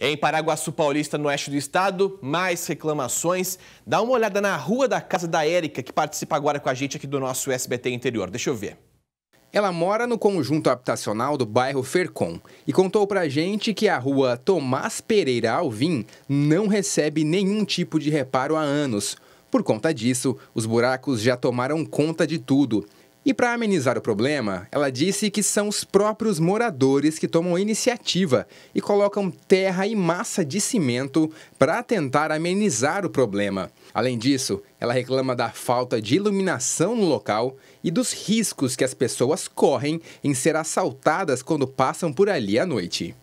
Em Paraguaçu Paulista, no oeste do estado, mais reclamações. Dá uma olhada na rua da casa da Érica, que participa agora com a gente aqui do nosso SBT Interior. Deixa eu ver. Ela mora no conjunto habitacional do bairro Fercon e contou pra gente que a rua Tomás Pereira Alvim não recebe nenhum tipo de reparo há anos. Por conta disso, os buracos já tomaram conta de tudo e para amenizar o problema, ela disse que são os próprios moradores que tomam iniciativa e colocam terra e massa de cimento para tentar amenizar o problema. Além disso, ela reclama da falta de iluminação no local e dos riscos que as pessoas correm em ser assaltadas quando passam por ali à noite.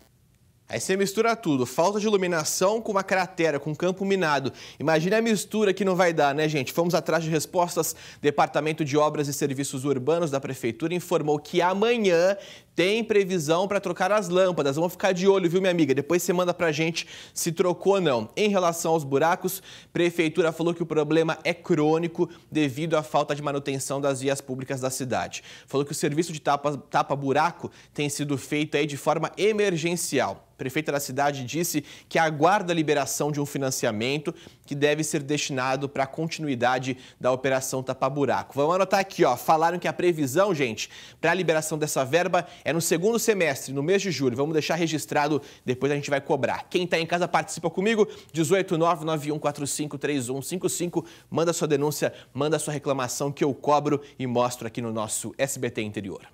Aí você mistura tudo, falta de iluminação com uma cratera, com um campo minado. Imagina a mistura que não vai dar, né, gente? Fomos atrás de respostas. Departamento de Obras e Serviços Urbanos da Prefeitura informou que amanhã tem previsão para trocar as lâmpadas. Vamos ficar de olho, viu, minha amiga? Depois você manda a gente se trocou ou não. Em relação aos buracos, prefeitura falou que o problema é crônico devido à falta de manutenção das vias públicas da cidade. Falou que o serviço de tapa-buraco tapa tem sido feito aí de forma emergencial prefeita da cidade disse que aguarda a liberação de um financiamento que deve ser destinado para a continuidade da operação Tapa-Buraco. Vamos anotar aqui, ó. Falaram que a previsão, gente, para a liberação dessa verba é no segundo semestre, no mês de julho. Vamos deixar registrado, depois a gente vai cobrar. Quem está em casa participa comigo, 18991453155. Manda sua denúncia, manda sua reclamação que eu cobro e mostro aqui no nosso SBT Interior.